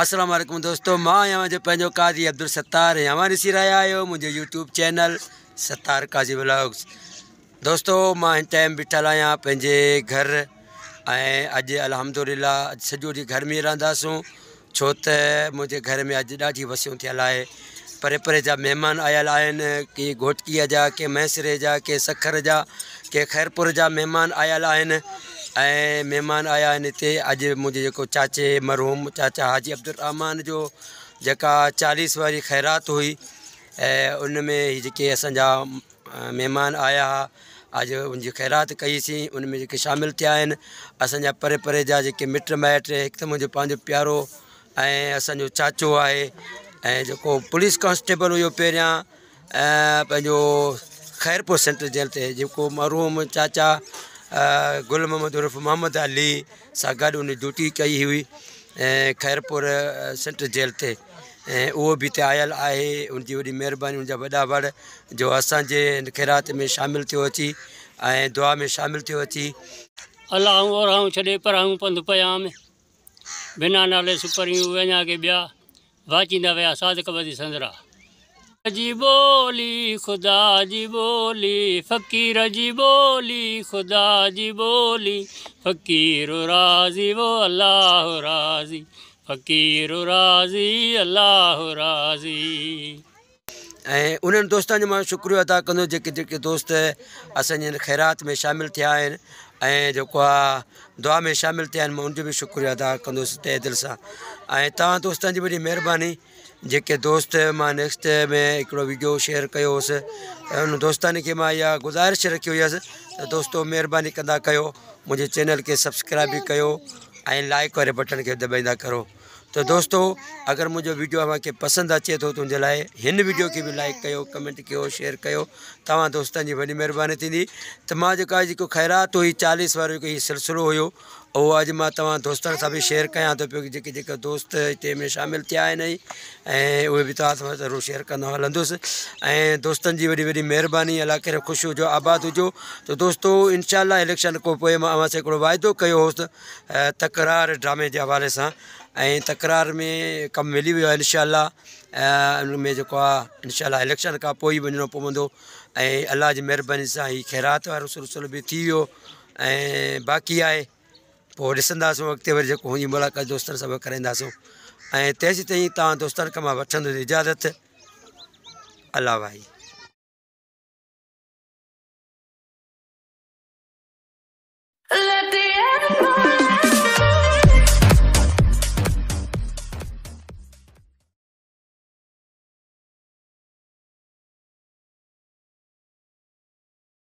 असलम दोस्तों मां आहियां जो काज़ी अब्दुल सत्तार यहाँ ऐसी रहा आयो मुझे YouTube channel Sattar Kazi blogs दोस्तो मां टाइम बिठल आहियां पंहिंजे घर ऐं अॼु अलहमदिल्ला अॼु सॼो घर में रहंदासूं छो तो मुझे घर में अज ॾाढी वसियूं थियल है परे परे जहा मेहमान आयल आहिनि के घोटकीअ जा के मैसरे जा के सखर जा के ख़ैरपुर जा महिमान आयल आहिनि मेहमान आया इतने अज अॼु मुंहिंजे चाचे मरहूम चाचा हाजी अब्दुल रहमान जो जो चालीस वारी ख़ैरात हुई ऐं उन में जी असा मेहमान आया अज अॼु उनजी ख़ैरात कई उन में शामिल शामिलु थिया परे परे जहाँ मिट माइट तो मुझे पाँच प्यारो असो चाचो है जो पुलिस कॉन्स्टेबल हुए पहिरियां ख़ैरपुर सेंट्रल जेल से जो मरहूम चाचा गुल मोहम्मद उर्फ मोहम्मद अली सां गॾु उन ड्यूटी कई हुई ख़ैरपुर सेंट्रल जेल से ऐं उहो बि आयल है उनकी वही महिरबानी उनजा वॾा वड़ जो असांजे ख़ैरात में शामिल थो अची दुआ में शामिल थियो अची अलाह ओराऊं छॾे पराऊं पंधु पिया में बिना नाले सुपरियूं वञा के ॿिया वाचींदा विया साधक वधी संदरा जी ोली ख़ुदा जी ॿोली फ़क़ीर जी ॿोली ख़ुदा जी ॿोली फ़क़ीर राज़ी वो अलाह राज़ी फ़क़ीर राज़ी अलाह राज़ी ऐं उन्हनि दोस्तनि जो मां अदा कंदो जेके जेके दोस्त असांजे ख़ैरात में शामिल थिया आहिनि दुआ में शामिल थिया आहिनि मां उनजो शुक्रिया अदा कस तय दिल से तोस्त की बड़ी जी वॾी दोस्त मां नेक्स्ट में हिकिड़ो वीडियो शेयर कयो हुउसि उन दोस्तनि खे मां गुज़ारिश रखी हुयसि त दोस्तो महिरबानी कंदा कयो चैनल के सब्सक्राइब भी कर लाइक वारे बटन के दबाइंदा करो तो दोस्तों अगर मुझे वीडियो तव्हांखे पसंद अचे तो तुझे लाए इन वीडियो के भी लाइक कर कमेंट कर शेयर कयो तव्हां दोस्तनि जी वॾी महिरबानी थींदी त मां जेका ख़ैरात हुई चालीस वो ये सिलसिलो हो उहो अज मां तव्हां दोस्तनि सां शेयर क्या तो पे की जेके दोस्त हिते में शामिल थे आहिनि ऐं उहे बि तव्हां सां शेयर कंदो हलंदुसि ए दोस्त की वही वही मेहरबानी अला कर खुश हो आबाद हो तो दोस्तों इनशाला इलेक्शन को पोइ किया अव्हां तकरार ड्रामे के हवा से ऐं तकरार में कम मिली वियो इनशाला इनशा में जेको आहे इलेक्शन का पोइ ई वञिणो पवंदो ऐं अलाह जी ख़ैरात वारो सिलसिलो बि थी वियो बाक़ी है पोइ ॾिसंदासीं अॻिते वरी जेको मुलाक़ात दोस्तनि सां कराईंदासीं ऐं तेसीं ताईं तव्हां दोस्तनि खां इजाज़त अलाह भाई